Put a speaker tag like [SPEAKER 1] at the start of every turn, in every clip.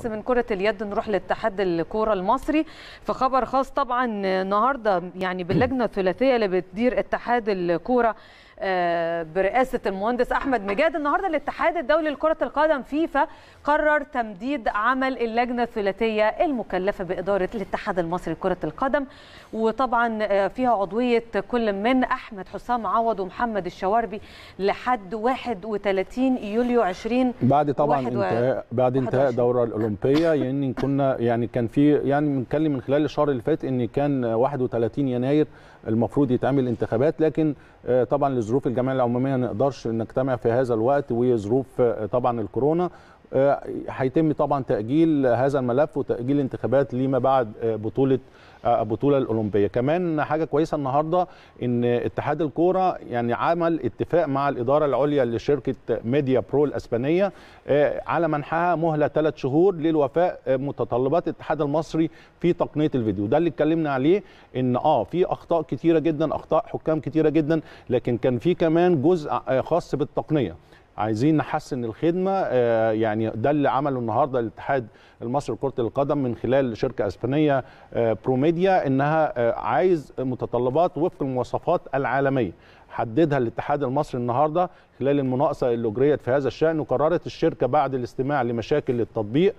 [SPEAKER 1] بس من كره اليد نروح لاتحاد الكوره المصري في خبر خاص طبعا النهارده يعني باللجنه الثلاثيه اللي بتدير اتحاد الكوره آه، برئاسه المهندس احمد مجاد النهارده الاتحاد الدولي لكره القدم فيفا قرر تمديد عمل اللجنه الثلاثيه المكلفه باداره الاتحاد المصري لكره القدم وطبعا آه، فيها عضويه كل من احمد حسام عوض ومحمد الشواربي لحد 31 يوليو 20 بعد طبعا انتهاء
[SPEAKER 2] بعد انتهاء الدوره الاولمبيه يعني كنا يعني كان في يعني بنتكلم من خلال الشهر اللي فات ان كان 31 يناير المفروض يتعمل انتخابات لكن آه، طبعا لظروف الجمعيه العموميه ما نقدرش نجتمع في هذا الوقت وظروف آه، طبعا الكورونا آه، هيتم طبعا تاجيل هذا الملف وتاجيل الانتخابات لما بعد آه، بطوله البطوله آه، الاولمبيه كمان حاجه كويسه النهارده ان اتحاد الكوره يعني عمل اتفاق مع الاداره العليا لشركه ميديا برو الاسبانيه على منحها مهله ثلاث شهور للوفاء متطلبات الاتحاد المصري في تقنيه الفيديو ده اللي اتكلمنا عليه ان اه في اخطاء كتيره جدا اخطاء حكام كتيره جدا لكن كان في كمان جزء خاص بالتقنيه عايزين نحسن الخدمه آه، يعني ده اللي عمله النهارده الاتحاد المصري لكره القدم من خلال شركه اسبانيه بروميديا آه، انها آه، عايز متطلبات وفق المواصفات العالميه حددها الاتحاد المصري النهارده خلال المناقصه اللي اجريت في هذا الشان وقررت الشركه بعد الاستماع لمشاكل التطبيق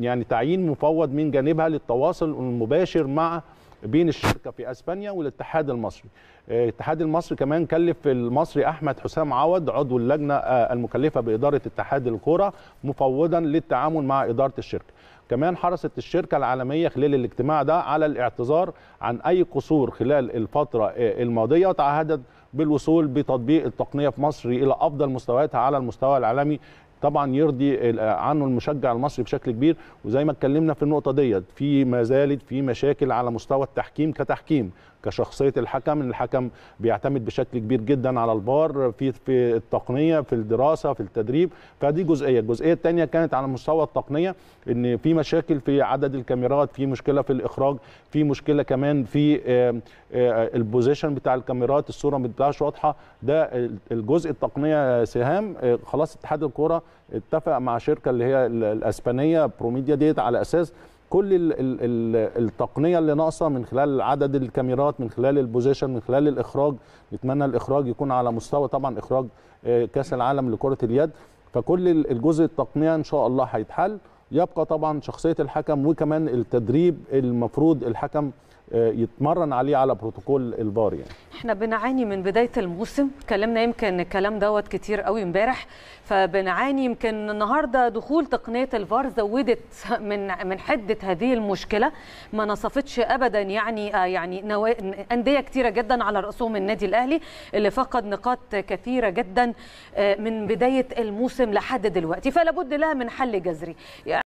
[SPEAKER 2] يعني تعيين مفوض من جانبها للتواصل المباشر مع بين الشركه في اسبانيا والاتحاد المصري آه، الاتحاد المصري كمان كلف المصري احمد حسام عوض عضو اللجنه آه، المكلفه باداره اتحاد الكره مفوضا للتعامل مع اداره الشركه كمان حرصت الشركه العالميه خلال الاجتماع ده على الاعتذار عن اي قصور خلال الفتره آه، الماضيه وتعهدت بالوصول بتطبيق التقنيه في مصر الى افضل مستوياتها على المستوى العالمي طبعا يرضي عنه المشجع المصري بشكل كبير وزي ما اتكلمنا في النقطه ديت في ما زالت في مشاكل على مستوى التحكيم كتحكيم كشخصيه الحكم ان الحكم بيعتمد بشكل كبير جدا على الفار في في التقنيه في الدراسه في التدريب فدي جزئيه الجزئيه الثانيه كانت على مستوى التقنيه ان في مشاكل في عدد الكاميرات في مشكله في الاخراج في مشكله كمان في آه، آه، البوزيشن بتاع الكاميرات الصوره ما بتبقاش واضحه ده الجزء التقنيه آه، سهام خلاص اتحاد الكوره اتفق مع شركه اللي هي الاسبانيه بروميديا ديت على اساس كل الـ الـ الـ التقنيه اللي ناقصه من خلال عدد الكاميرات من خلال البوزيشن من خلال الاخراج نتمنى الاخراج يكون على مستوى طبعا اخراج آه، كاس العالم لكره اليد فكل الجزء التقنيه ان شاء الله هيتحل يبقى طبعا شخصيه الحكم وكمان التدريب المفروض الحكم آه، يتمرن عليه على بروتوكول الفار يعني
[SPEAKER 1] احنا بنعاني من بدايه الموسم اتكلمنا يمكن الكلام دوت كتير قوي امبارح فبنعاني يمكن النهارده دخول تقنيه الفار زودت من من حده هذه المشكله ما نصفتش ابدا يعني آه، يعني انديه كتيره جدا على راسهم النادي الاهلي اللي فقد نقاط كثيره جدا آه، من بدايه الموسم لحد دلوقتي فلا بد لها من حل جذري يعني